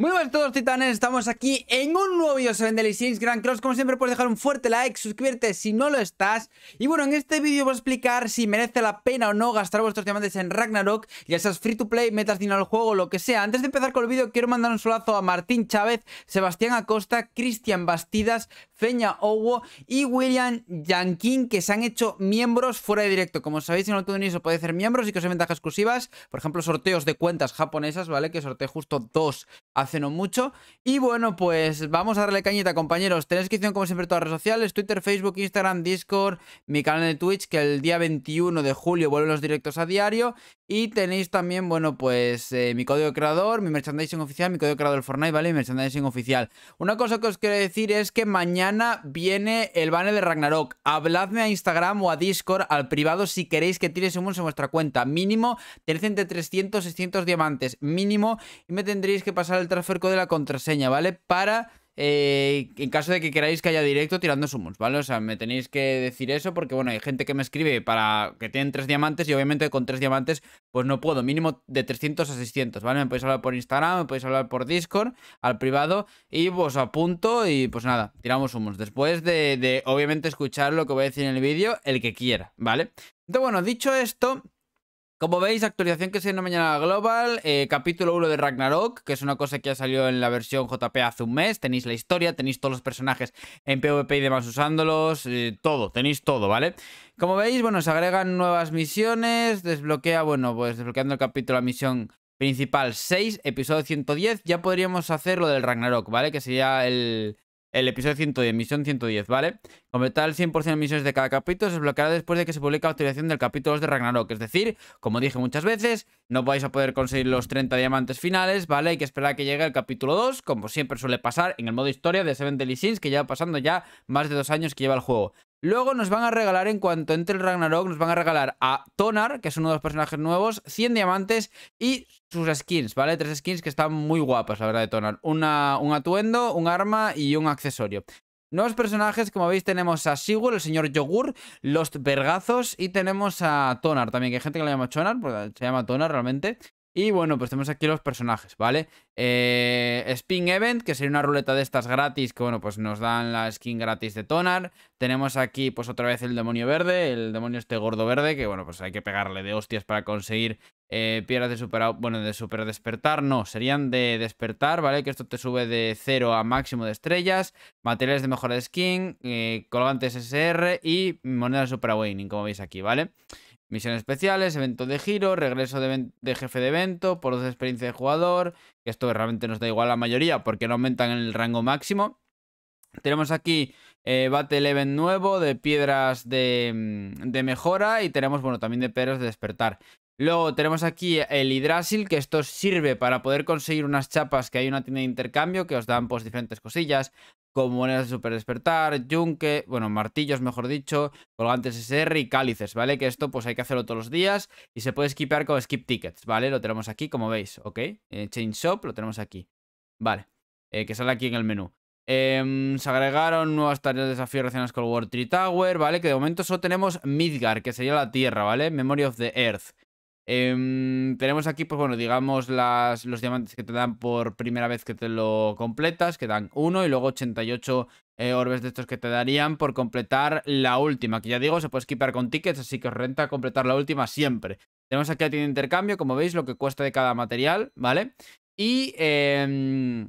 Muy buenas a todos titanes, estamos aquí en un nuevo video de The Grand Cross Como siempre puedes dejar un fuerte like, suscribirte si no lo estás Y bueno, en este vídeo voy a explicar si merece la pena o no gastar vuestros diamantes en Ragnarok Ya seas free to play, metas dinero al juego, lo que sea Antes de empezar con el vídeo quiero mandar un solazo a Martín Chávez, Sebastián Acosta, Cristian Bastidas, Feña Owo y William Yankin Que se han hecho miembros fuera de directo Como sabéis si no lo de os puede ser miembros y que os ventajas exclusivas Por ejemplo sorteos de cuentas japonesas, ¿vale? Que sorteé justo dos hace no mucho. Y bueno, pues vamos a darle cañita, compañeros. Tenéis descripción, como siempre, todas las redes sociales: Twitter, Facebook, Instagram, Discord, mi canal de Twitch, que el día 21 de julio vuelven los directos a diario. Y tenéis también, bueno, pues eh, mi código de creador, mi merchandising oficial, mi código creador Fortnite, ¿vale? Mi merchandising oficial. Una cosa que os quiero decir es que mañana viene el banner de Ragnarok. Habladme a Instagram o a Discord, al privado, si queréis que tire summons en vuestra cuenta. Mínimo, tenéis entre 300 600 diamantes. Mínimo, y me tendréis que pasar el transfer de la contraseña, ¿vale? Para eh, en caso de que queráis que haya directo tirando sumos, ¿vale? O sea, me tenéis que decir eso porque, bueno, hay gente que me escribe para que tienen tres diamantes y obviamente con tres diamantes pues no puedo, mínimo de 300 a 600, ¿vale? Me podéis hablar por Instagram, me podéis hablar por Discord, al privado y pues apunto y pues nada, tiramos humos. Después de, de obviamente escuchar lo que voy a decir en el vídeo, el que quiera, ¿vale? Entonces, bueno, dicho esto... Como veis, actualización que se viene mañana global, eh, capítulo 1 de Ragnarok, que es una cosa que ya salió en la versión JP hace un mes, tenéis la historia, tenéis todos los personajes en PvP y demás usándolos, eh, todo, tenéis todo, ¿vale? Como veis, bueno, se agregan nuevas misiones, desbloquea, bueno, pues desbloqueando el capítulo la misión principal 6, episodio 110, ya podríamos hacer lo del Ragnarok, ¿vale? Que sería el, el episodio 110, misión 110, ¿vale? Completar el 100% de misiones de cada capítulo se desbloqueará después de que se publique la actualización del capítulo 2 de Ragnarok. Es decir, como dije muchas veces, no vais a poder conseguir los 30 diamantes finales, ¿vale? Hay que esperar a que llegue el capítulo 2, como siempre suele pasar en el modo historia de Seven Deadly Sins, que lleva pasando ya más de dos años que lleva el juego. Luego nos van a regalar, en cuanto entre el Ragnarok, nos van a regalar a Tonar, que es uno de los personajes nuevos, 100 diamantes y sus skins, ¿vale? Tres skins que están muy guapas, la verdad, de Tonar. un atuendo, un arma y un accesorio. Nuevos personajes, como veis, tenemos a Sigur, el señor Yogur, los Vergazos y tenemos a Tonar también, que hay gente que le llama Tonar, porque se llama Tonar realmente. Y bueno, pues tenemos aquí los personajes, ¿vale? Eh, Spin Event, que sería una ruleta de estas gratis, que bueno, pues nos dan la skin gratis de Tonar. Tenemos aquí pues otra vez el demonio verde, el demonio este gordo verde, que bueno, pues hay que pegarle de hostias para conseguir eh, piedras de super... Bueno, de super despertar, no, serían de despertar, ¿vale? Que esto te sube de 0 a máximo de estrellas, materiales de mejora de skin, eh, colgantes SR y moneda de super awakening, como veis aquí, ¿vale? vale Misiones especiales, evento de giro, regreso de, jefe de evento, por dos de experiencia de jugador. que Esto realmente nos da igual a la mayoría porque no aumentan en el rango máximo. Tenemos aquí eh, Battle Event nuevo de piedras mm, de, mejora y tenemos, bueno, también de perros de despertar. Luego tenemos aquí el Hidrasil, que esto sirve para poder conseguir unas chapas que hay una tienda de intercambio que os dan pues diferentes cosillas como monedas de super despertar, yunque, bueno, martillos mejor dicho, colgantes SR y cálices, ¿vale? Que esto pues hay que hacerlo todos los días y se puede skipear con skip tickets, ¿vale? Lo tenemos aquí, como veis, ¿ok? Eh, chain change shop lo tenemos aquí, vale, eh, que sale aquí en el menú. Em, se agregaron nuevas tareas de desafío relacionadas con World Tree Tower, ¿vale? Que de momento solo tenemos Midgar, que sería la Tierra, ¿vale? Memory of the Earth. Em, tenemos aquí, pues bueno, digamos las, los diamantes que te dan por primera vez que te lo completas, que dan uno, y luego 88 eh, orbes de estos que te darían por completar la última, que ya digo, se puede skipar con tickets, así que renta completar la última siempre. Tenemos aquí la tienda de intercambio, como veis, lo que cuesta de cada material, ¿vale? Y... Eh,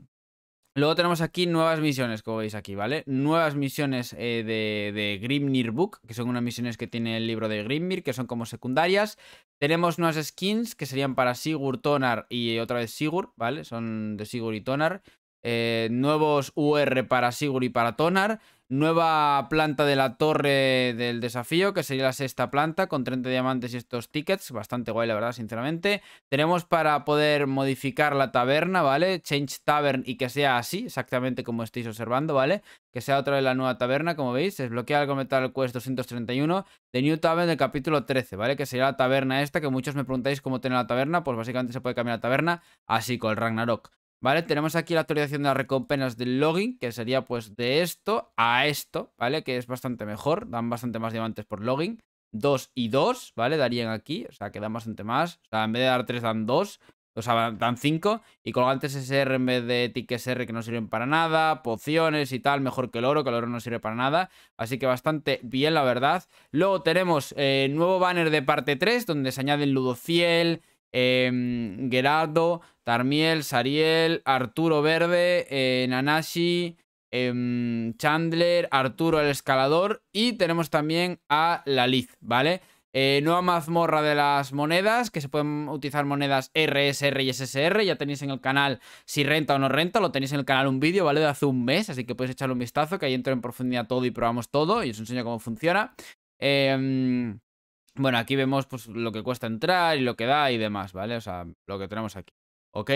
Luego tenemos aquí nuevas misiones, como veis aquí, ¿vale? Nuevas misiones eh, de, de, Grimnir Book, que son unas misiones que tiene el libro de Grimnir, que son como secundarias. Tenemos nuevas skins, que serían para Sigur, Tonar y otra vez Sigur, ¿vale? Son de Sigur y Tonar. Eh, nuevos UR para Sigur y para Tonar. Nueva planta de la torre del desafío, que sería la sexta planta, con 30 diamantes y estos tickets. Bastante guay, la verdad, sinceramente. Tenemos para poder modificar la taberna, ¿vale? Change tavern y que sea así, exactamente como estáis observando, ¿vale? Que sea otra de la nueva taberna, como veis. Desbloquea el metal el quest 231 de New Tavern del capítulo 13, ¿vale? Que sería la taberna esta, que muchos me preguntáis cómo tener la taberna. Pues básicamente se puede cambiar la taberna, así con el Ragnarok. ¿Vale? Tenemos aquí la actualización de las recompensas del login, que sería pues de esto a esto, ¿vale? Que es bastante mejor, dan bastante más diamantes por login. 2 y 2, ¿vale? Darían aquí, o sea, que dan bastante más. O sea, en vez de dar 3 dan 2, o sea, dan 5. Y colgantes SR en vez de tickets R que no sirven para nada, pociones y tal, mejor que el oro, que el oro no sirve para nada. Así que bastante bien, la verdad. Luego tenemos eh, nuevo banner de parte 3, donde se añaden Ludo Ciel Em, Gerardo, Tarmiel, Sariel, Arturo Verde, eh, Nanashi, em, Chandler, Arturo el Escalador y tenemos también a Laliz, ¿vale? Eh, nueva mazmorra de las monedas, que se pueden utilizar monedas RSR y SSR, ya tenéis en el canal si renta o no renta, lo tenéis en el canal un vídeo, ¿vale? De hace un mes, así que podéis echarle un vistazo, que ahí entro en profundidad todo y probamos todo y os enseño cómo funciona. Eh, bueno, aquí vemos pues, lo que cuesta entrar y lo que da y demás, ¿vale? O sea, lo que tenemos aquí. ¿Ok?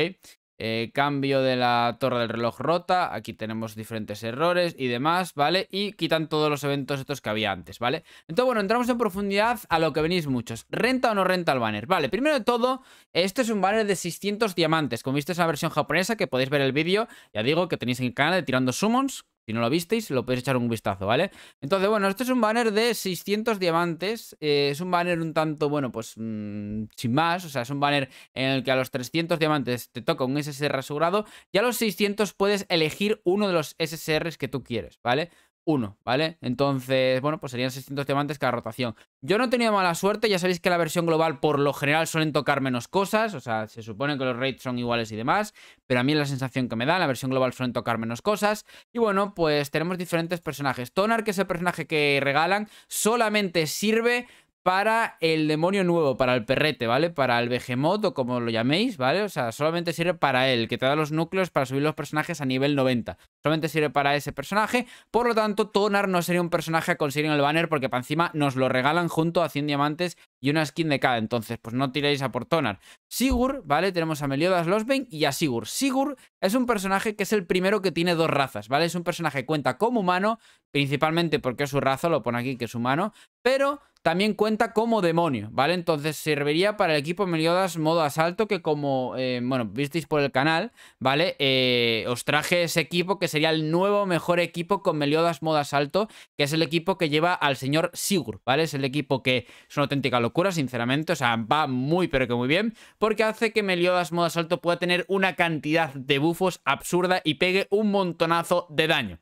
Eh, cambio de la torre del reloj rota, aquí tenemos diferentes errores y demás, ¿vale? Y quitan todos los eventos estos que había antes, ¿vale? Entonces, bueno, entramos en profundidad a lo que venís muchos. ¿Renta o no renta el banner? Vale, primero de todo, este es un banner de 600 diamantes, como viste es versión japonesa que podéis ver el vídeo, ya digo que tenéis en el canal de Tirando Summons, si no lo visteis, lo podéis echar un vistazo, ¿vale? Entonces, bueno, esto es un banner de 600 diamantes. Eh, es un banner un tanto, bueno, pues mm, sin más. O sea, es un banner en el que a los 300 diamantes te toca un SSR asegurado. Y a los 600 puedes elegir uno de los SSRs que tú quieres, ¿vale? uno, ¿vale? Entonces, bueno, pues serían 600 diamantes cada rotación. Yo no he tenido mala suerte, ya sabéis que la versión global por lo general suelen tocar menos cosas, o sea, se supone que los rates son iguales y demás, pero a mí es la sensación que me da, la versión global suelen tocar menos cosas. Y bueno, pues tenemos diferentes personajes. Tonar, que es el personaje que regalan, solamente sirve para el demonio nuevo, para el perrete, ¿vale? Para el behemoth o como lo llaméis, ¿vale? O sea, solamente sirve para él, que te da los núcleos para subir los personajes a nivel 90. Solamente sirve para ese personaje, por lo tanto, Tonar no sería un personaje a conseguir en el banner porque para encima nos lo regalan junto a 100 diamantes y una skin de cada, entonces pues no tiréis a por Tonar. Sigur, ¿vale? Tenemos a Meliodas Losbane y a Sigur. Sigur es un personaje que es el primero que tiene dos razas, ¿vale? Es un personaje que cuenta como humano, principalmente porque es su raza, lo pone aquí que es humano, pero también cuenta como demonio, ¿vale? Entonces serviría para el equipo Meliodas modo asalto que como, eh, bueno, visteis por el canal, ¿vale? Eh, os traje ese equipo que sería el nuevo mejor equipo con Meliodas modo asalto, que es el equipo que lleva al señor Sigur, ¿vale? Es el equipo que es una auténtica locura, sinceramente, o sea, va muy pero que muy bien, porque hace que Meliodas modo asalto pueda tener una cantidad de absurda y pegue un montonazo de daño.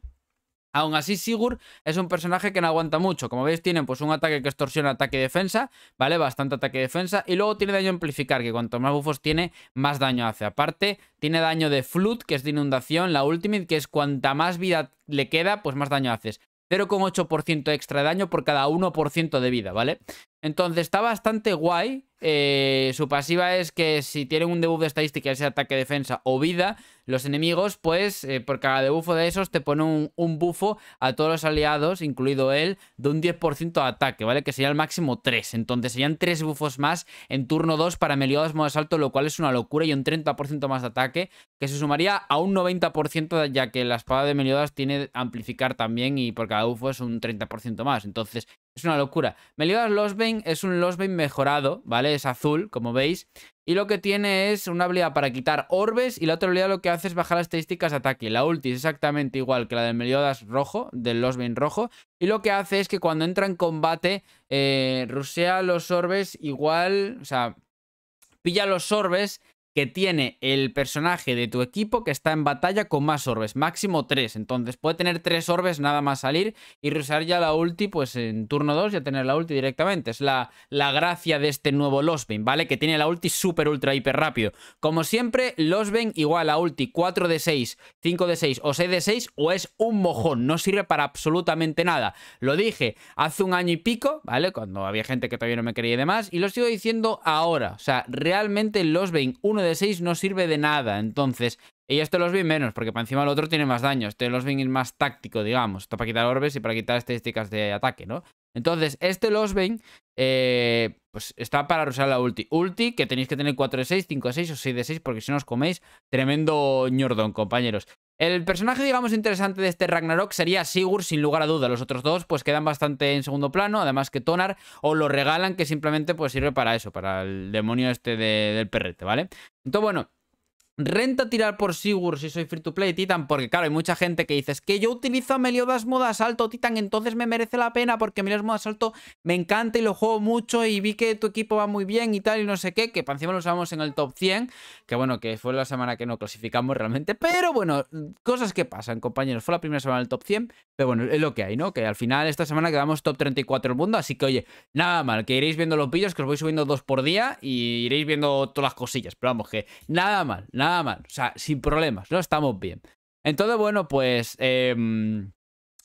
Aún así, Sigur es un personaje que no aguanta mucho. Como veis, tienen pues un ataque que extorsiona ataque y defensa, ¿vale? Bastante ataque y defensa. Y luego tiene daño amplificar, que cuanto más bufos tiene, más daño hace. Aparte, tiene daño de flood, que es de inundación. La ultimate, que es cuanta más vida le queda, pues más daño haces. 0,8% extra de daño por cada 1% de vida, ¿vale? Entonces está bastante guay. Eh, su pasiva es que si tienen un debuff de estadística, ese ataque, defensa o vida, los enemigos, pues eh, por cada debuffo de esos te pone un, buffo a todos los aliados, incluido él, de un 10% de ataque, ¿vale? Que sería el máximo 3. Entonces serían 3 buffos más en turno 2 para Meliodas modo salto, lo cual es una locura y un 30% más de ataque, que se sumaría a un 90%, ya que la espada de Meliodas tiene amplificar también y por cada buffo es un 30% más. Entonces es una locura. Meliodas Bane es un losben mejorado, ¿vale? Es azul, como veis. Y lo que tiene es una habilidad para quitar orbes y la otra habilidad lo que hace es bajar las estadísticas de ataque. La ulti es exactamente igual que la del Meliodas rojo, del losben rojo. Y lo que hace es que cuando entra en combate, eh, rusea los orbes igual, o sea, pilla los orbes que tiene el personaje de tu equipo que está en batalla con más orbes, máximo 3. Entonces puede tener 3 orbes nada más salir y usar ya la ulti pues en turno 2 ya tener la ulti directamente. Es la, la gracia de este nuevo Bane, ¿vale? Que tiene la ulti súper ultra hiper rápido. Como siempre, Bane, igual a ulti 4 de 6, 5 de 6 o 6 de 6 o es un mojón, no sirve para absolutamente nada. Lo dije hace un año y pico, ¿vale? Cuando había gente que todavía no me creía y demás y lo sigo diciendo ahora. O sea, realmente Bane 1 de 6 no sirve de nada. Entonces, ellos te los ven menos, porque para encima el otro tiene más daño Te los ven más táctico, digamos. para quitar orbes y para quitar estadísticas de ataque, ¿no? Entonces, este Lost eh, pues está para usar la ulti. Ulti, que tenéis que tener 4 de 6, 5 de 6 o 6 de 6, porque si no os coméis, tremendo ñordón, compañeros. El personaje, digamos, interesante de este Ragnarok sería Sigurd, sin lugar a duda. Los otros dos, pues quedan bastante en segundo plano, además que Tonar, o lo regalan, que simplemente pues sirve para eso, para el demonio este del perrete, ¿vale? Entonces, bueno, Renta tirar por Sigur si soy free to play Titan, porque claro, hay mucha gente que dice, es que yo utilizo a Meliodas modas Asalto Titan, entonces me merece la pena porque Meliodas modas Asalto me encanta y lo juego mucho y vi que tu equipo va muy bien y tal y no sé qué, que para encima lo usamos en el top 100, que bueno, que fue la semana que no clasificamos realmente, pero bueno, cosas que pasan, compañeros, fue la primera semana del top 100, pero bueno, es lo que hay, ¿no? Que al final esta semana quedamos top 34 el mundo, así que oye, nada mal, que iréis viendo los pillos, que os voy subiendo dos por día y iréis viendo todas las cosillas, pero vamos, que nada mal, nada nada mal, o sea, sin problemas, no estamos bien. Entonces, bueno, pues em,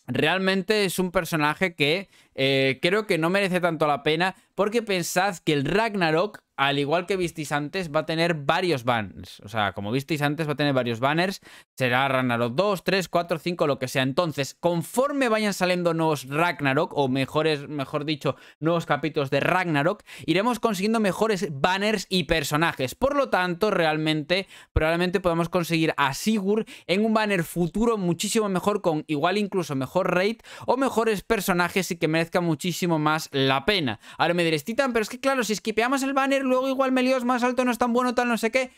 realmente es un personaje que eh, creo que no merece tanto la pena porque pensad que el Ragnarok al igual que visteis antes, va a tener varios banners. O sea, como visteis antes, va a tener varios banners. Será Ragnarok 2, 3, 4, 5, lo que sea. Entonces, conforme vayan saliendo nuevos Ragnarok, o mejores, mejor dicho, nuevos capítulos de Ragnarok, iremos consiguiendo mejores banners y personajes. Por lo tanto, realmente, probablemente podamos conseguir a Sigur en un banner futuro muchísimo mejor, con igual incluso mejor raid o mejores personajes y que merezca muchísimo más la pena. Ahora me diréis, Titan, pero es que claro, si esquipeamos el banner luego igual es más alto no es tan bueno, tal no sé qué.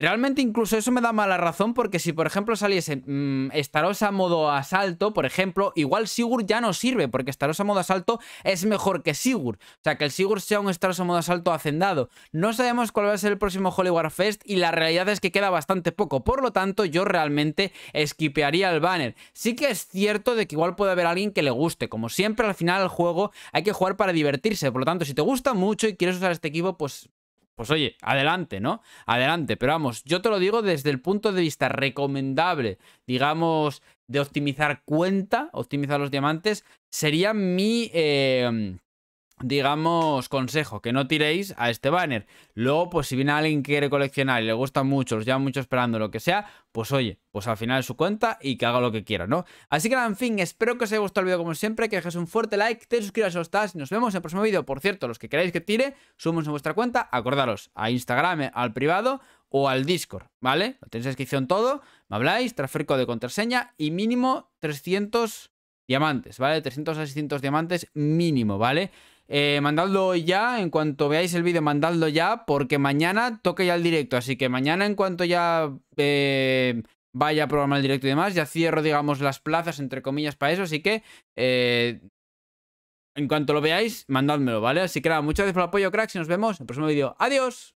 Realmente incluso eso me da mala razón porque si por ejemplo saliese mmm, Starosa modo asalto, por ejemplo, igual Sigur ya no sirve porque Starosa modo asalto es mejor que Sigur, O sea, que el Sigur sea un Starosa modo asalto hacendado. No sabemos cuál va a ser el próximo Hollywood Fest y la realidad es que queda bastante poco. Por lo tanto, yo realmente esquipearía el banner. Sí que es cierto de que igual puede haber alguien que le guste. Como siempre, al final del juego hay que jugar para divertirse. Por lo tanto, si te gusta mucho y quieres usar este equipo, pues pues oye, adelante, ¿no? Adelante, pero vamos, yo te lo digo desde el punto de vista recomendable, digamos, de optimizar cuenta, optimizar los diamantes, sería mi... Eh, digamos, consejo, que no tiréis a este banner. Luego, pues si viene alguien que quiere coleccionar y le gusta mucho, los lleva mucho esperando, lo que sea, pues oye, pues al final es su cuenta y que haga lo que quiera, ¿no? Así que en fin, espero que os haya gustado el vídeo como siempre, que dejéis un fuerte like, te suscribas si los estás y nos vemos en el próximo vídeo. Por cierto, los que queráis que tire, sumos en vuestra cuenta, acordaros, a Instagram, al privado o al Discord, ¿vale? Lo tenéis en descripción todo, me habláis, tráfico de contraseña y mínimo 300 diamantes, ¿vale? 300 a 600 diamantes mínimo, ¿vale? Eh, mandadlo ya, en cuanto veáis el vídeo, mandadlo ya, porque mañana toque ya el directo. Así que mañana, en cuanto ya eh, vaya a programar el directo y demás, ya cierro, digamos, las plazas, entre comillas, para eso. Así que, eh, en cuanto lo veáis, mandádmelo, ¿vale? Así que nada, muchas gracias por el apoyo, cracks, y nos vemos en el próximo vídeo. ¡Adiós!